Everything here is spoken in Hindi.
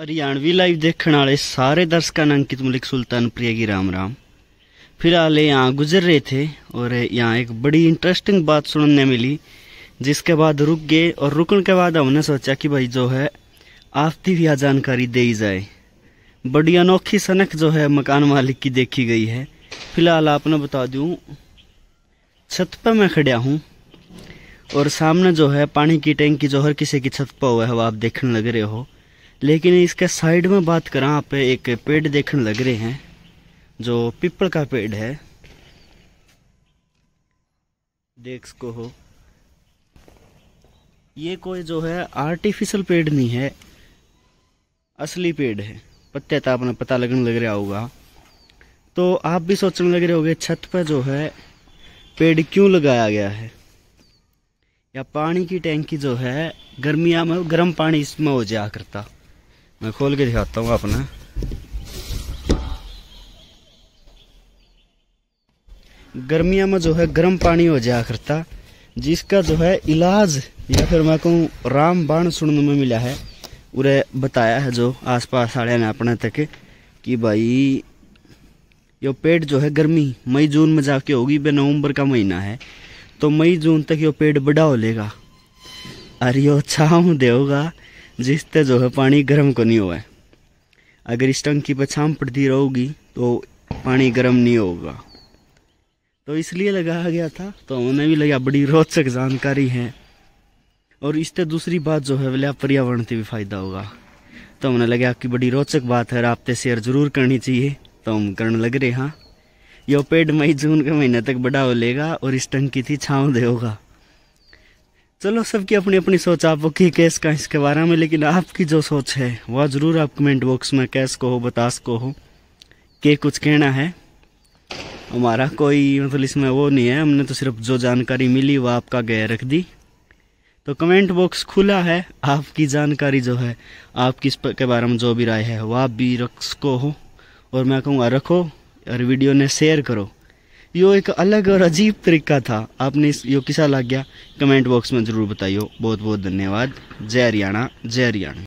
हरियाणवी लाइव देखने वाले सारे दर्शकों अंकित मलिक सुल्तानप्रिय की राम राम फिलहाल यहाँ गुजर रहे थे और यहाँ एक बड़ी इंटरेस्टिंग बात सुनने मिली जिसके बाद रुक गए और रुकने के बाद हमने सोचा कि भाई जो है आपती भी यहाँ जानकारी दी जाए बड़ी अनोखी सनक जो है मकान मालिक की देखी गई है फिलहाल आपने बता दूँ छत पर मैं खड़ा हूँ और सामने जो है पानी की टैंकी जो हर किसी की छत पर हुआ है वो आप देखने लग रहे हो लेकिन इसके साइड में बात करा आप एक पेड़ देखने लग रहे हैं जो पीपल का पेड़ है देख सको हो ये कोई जो है आर्टिफिशियल पेड़ नहीं है असली पेड़ है पत्ते तो आपने पता लगने लग रहा होगा तो आप भी सोचने लग रहे होंगे छत पर जो है पेड़ क्यों लगाया गया है या पानी की टैंकी जो है गर्मिया में गर्म पानी इसमें हो जाया करता मैं खोल के दिखाता हूँ अपना गर्मियों में जो है गर्म पानी हो जाया करता जिसका जो है इलाज या फिर मैं कहूँ राम बाण सुनने में मिला है उरे बताया है जो आसपास वाले ने अपने तक कि भाई यो पेड़ जो है गर्मी मई जून में जाके होगी बे नवंबर का महीना है तो मई जून तक यो पेड़ बड़ा हो लेगा अरे यो छाव अच्छा देगा जिससे जो है पानी गर्म को नहीं हुआ अगर इस टंकी पर छाम पड़ती रहोगी तो पानी गर्म नहीं होगा तो इसलिए लगाया गया था तो उन्हें भी लगा बड़ी रोचक जानकारी है और इससे दूसरी बात जो है बोले पर्यावरण से भी फायदा होगा तो हमने लगे आपकी बड़ी रोचक बात है आपते शेयर जरूर करनी चाहिए तो हम करने लग रहे हाँ यो पेड़ मई जून के महीने तक बड़ा हो लेगा और इस टंकी थी छाँव देगा चलो सबकी अपनी अपनी सोच आप वो की कैस का इसके बारे में लेकिन आपकी जो सोच है वह ज़रूर आप कमेंट बॉक्स में कैस को हो बतास को हो के कुछ कहना है हमारा कोई मतलब इसमें वो नहीं है हमने तो सिर्फ जो जानकारी मिली वह आपका गए रख दी तो कमेंट बॉक्स खुला है आपकी जानकारी जो है आपकी इस के बारे में जो भी राय है वह आप भी रख सको हो और मैं कहूँगा रखो और वीडियो ने शेयर करो यो एक अलग और अजीब तरीका था आपने इस यो किसा लग गया कमेंट बॉक्स में ज़रूर बताइयो बहुत बहुत धन्यवाद जय हरियाणा जय हरियाणा